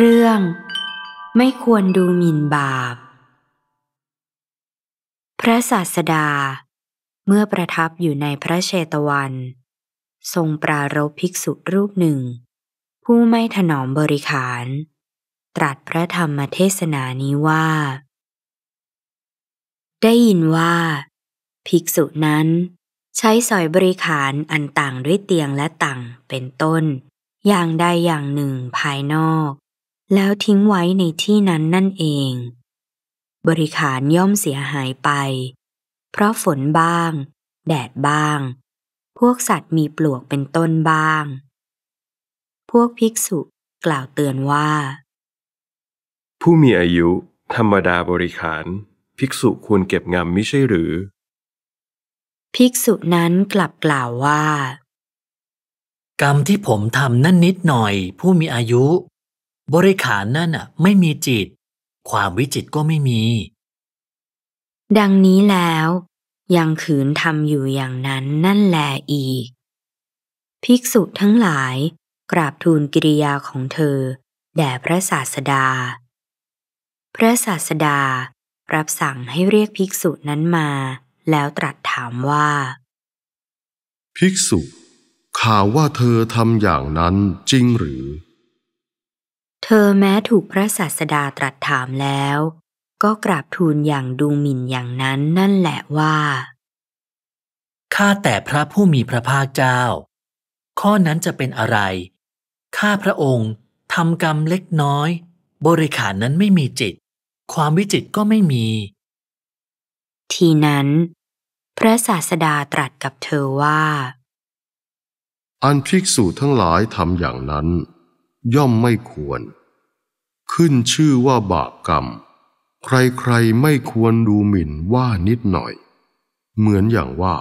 เรื่องไม่ควรดูหมิ่นบาป พระศาสดา เมื่อประทับอยู่ในพระเชตวัน ทรงปรารภภิกษุรูปหนึ่ง ผู้ไม่ถนอมบริขาร ตรัสพระธรรมเทศนานี้ว่า ได้ยินว่า ภิกษุนั้น ใช้สอยบริขารอันต่างด้วยเตียงและต่างเป็นต้นอย่างใดอย่างหนึ่งภายนอกแล้วทิ้งไว้ในที่นั้นนั่นเอง บริขารย่อมเสียหายไป เพราะฝนบ้าง แดดบ้าง พวกสัตว์มีปลวกเป็นต้นบ้าง พวกภิกษุกล่าวเตือนว่า ผู้มีอายุธรรมดาบริขาร ภิกษุควรเก็บงำไม่ใช่หรือ ภิกษุนั้นกลับกล่าวว่า กรรมที่ผมทำนั่นนิดหน่อย ผู้มีอายุบริขารนั่นอ่ะไม่มีจิต ความวิจิตก็ไม่มี ดังนี้แล้ว ยังขืนทำอยู่อย่างนั้นนั่นแลอีก ภิกษุทั้งหลายกราบทูลกิริยาของเธอแด่พระศาสดา พระศาสดารับสั่งให้เรียกภิกษุนั้นมาแล้วตรัสถามว่า ภิกษุข่าวว่าเธอทำอย่างนั้นจริงหรือเธอแม้ถูกพระศาสดาตรัสถามแล้ว ก็กราบทูลอย่างดูหมิ่นอย่างนั้นนั่นแหละว่าข้าแต่พระผู้มีพระภาคเจ้า ข้อนั้นจะเป็นอะไรข้าพระองค์ทำกรรมเล็กน้อย บริขารนั้นไม่มีจิต ความวิจิตก็ไม่มี ทีนั้น พระศาสดาตรัสกับเธอว่า อันภิกษุทั้งหลายทำอย่างนั้นย่อมไม่ควร ขึ้นชื่อว่าบาปกรรม ใครๆไม่ควรดูหมิ่นว่านิดหน่อย เหมือนอย่างว่า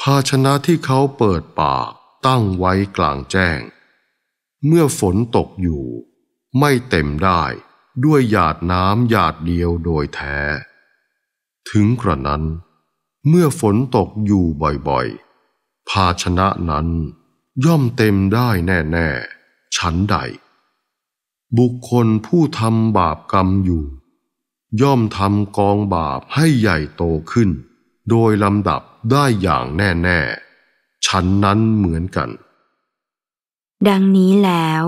ภาชนะที่เขาเปิดปากตั้งไว้กลางแจ้ง เมื่อฝนตกอยู่ ไม่เต็มได้ ด้วยหยาดน้ำหยาดเดียวโดยแท้ ถึงกระนั้น เมื่อฝนตกอยู่บ่อยๆ ภาชนะนั้นย่อมเต็มได้แน่ๆฉันใด บุคคลผู้ทำบาปกรรมอยู่ ย่อมทำกองบาปให้ใหญ่โตขึ้น โดยลำดับได้อย่างแน่แน่ฉันนั้นเหมือนกัน ดังนี้แล้ว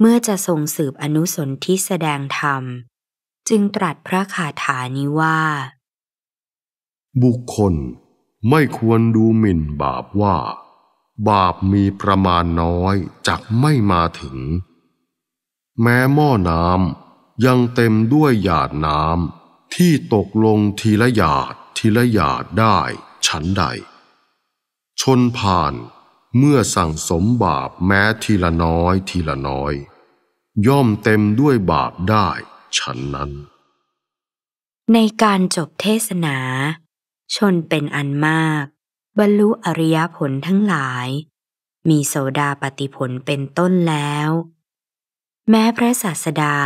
เมื่อจะส่งสืบอนุสนที่แสดงธรรม จึงตรัสพระคาถานี้ว่า บุคคลไม่ควรดูหมิ่นบาปว่าบาปมีประมาณน้อยจักไม่มาถึง แม้หม้อน้ำยังเต็มด้วยหยาดน้ำที่ตกลงทีละหยาดทีละหยาดได้ฉันใด ชนผ่านเมื่อสั่งสมบาปแม้ทีละน้อยทีละน้อย ย่อมเต็มด้วยบาปได้ฉันนั้น ในการจบเทศนา ชนเป็นอันมากบรรลุอริยผลทั้งหลาย มีโสดาปติผลเป็นต้นแล้ว แม้พระศาสดา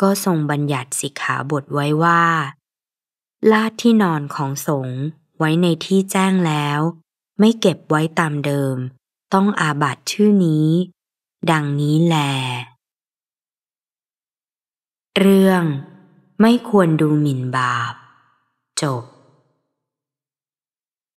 ก็ทรงบัญญัติสิกขาบทไว้ว่า ลาดที่นอนของสงฆ์ไว้ในที่แจ้งแล้ว ไม่เก็บไว้ตามเดิม ต้องอาบัตชื่อนี้ ดังนี้แล เรื่องไม่ควรดูหมิ่นบาป จบ